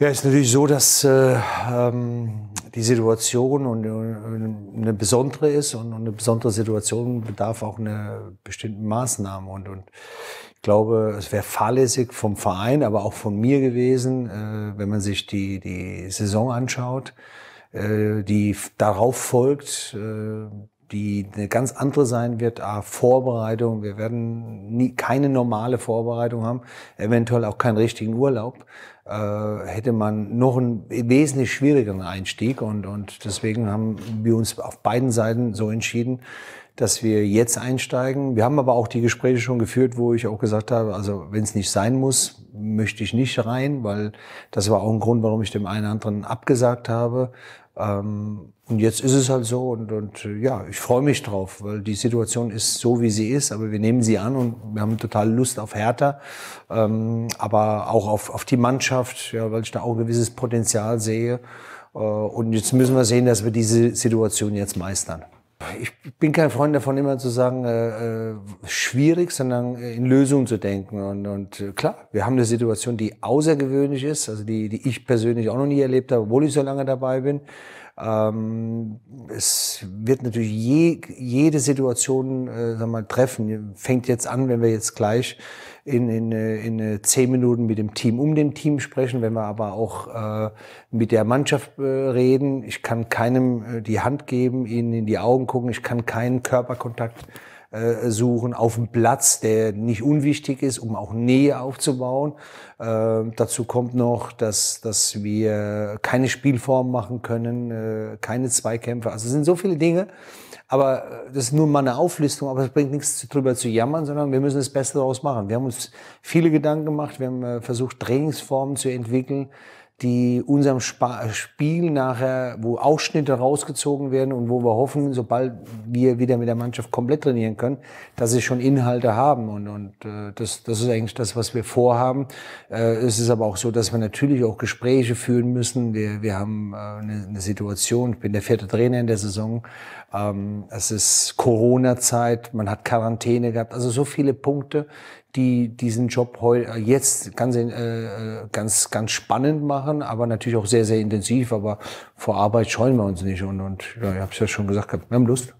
Ja, ist natürlich so, dass äh, ähm, die Situation und, und äh, eine besondere ist und, und eine besondere Situation bedarf auch einer bestimmten Maßnahme. Und, und ich glaube, es wäre fahrlässig vom Verein, aber auch von mir gewesen, äh, wenn man sich die, die Saison anschaut, äh, die darauf folgt, äh, die eine ganz andere sein wird. A, Vorbereitung. Wir werden nie, keine normale Vorbereitung haben, eventuell auch keinen richtigen Urlaub. Äh, hätte man noch einen wesentlich schwierigeren Einstieg. Und, und deswegen haben wir uns auf beiden Seiten so entschieden, dass wir jetzt einsteigen. Wir haben aber auch die Gespräche schon geführt, wo ich auch gesagt habe, also wenn es nicht sein muss, möchte ich nicht rein, weil das war auch ein Grund, warum ich dem einen anderen abgesagt habe. Ähm, und jetzt ist es halt so und, und äh, ja, ich freue mich drauf, weil die Situation ist so, wie sie ist, aber wir nehmen sie an und wir haben total Lust auf Hertha, ähm, aber auch auf, auf die Mannschaft, ja, weil ich da auch ein gewisses Potenzial sehe. Äh, und jetzt müssen wir sehen, dass wir diese Situation jetzt meistern ich bin kein Freund davon, immer zu sagen, äh, äh schwierig, sondern äh, in Lösungen zu denken. Und, und äh, klar, wir haben eine Situation, die außergewöhnlich ist, also die, die ich persönlich auch noch nie erlebt habe, obwohl ich so lange dabei bin. Ähm, es wird natürlich je, jede Situation äh, wir mal, treffen. Fängt jetzt an, wenn wir jetzt gleich in, in, äh, in äh, zehn Minuten mit dem Team um dem Team sprechen, wenn wir aber auch äh, mit der Mannschaft äh, reden. Ich kann keinem äh, die Hand geben, ihnen in die Augen gucken, ich kann keinen Körperkontakt äh, suchen, auf dem Platz, der nicht unwichtig ist, um auch Nähe aufzubauen. Äh, dazu kommt noch, dass, dass wir keine Spielform machen können, äh, keine Zweikämpfe. Also es sind so viele Dinge. Aber äh, das ist nur mal eine Auflistung, aber es bringt nichts drüber zu jammern, sondern wir müssen das Beste daraus machen. Wir haben uns viele Gedanken gemacht, wir haben äh, versucht, Trainingsformen zu entwickeln, die unserem Spa Spiel nachher, wo Ausschnitte rausgezogen werden und wo wir hoffen, sobald wir wieder mit der Mannschaft komplett trainieren können, dass sie schon Inhalte haben. Und, und äh, das, das ist eigentlich das, was wir vorhaben. Äh, es ist aber auch so, dass wir natürlich auch Gespräche führen müssen. Wir, wir haben äh, eine, eine Situation, ich bin der vierte Trainer in der Saison, ähm, es ist Corona-Zeit, man hat Quarantäne gehabt, also so viele Punkte, die diesen Job heute äh, jetzt ganz, äh, ganz, ganz spannend machen, aber natürlich auch sehr, sehr intensiv. Aber vor Arbeit scheuen wir uns nicht. Und, und ja, ich habe es ja schon gesagt, wir haben Lust.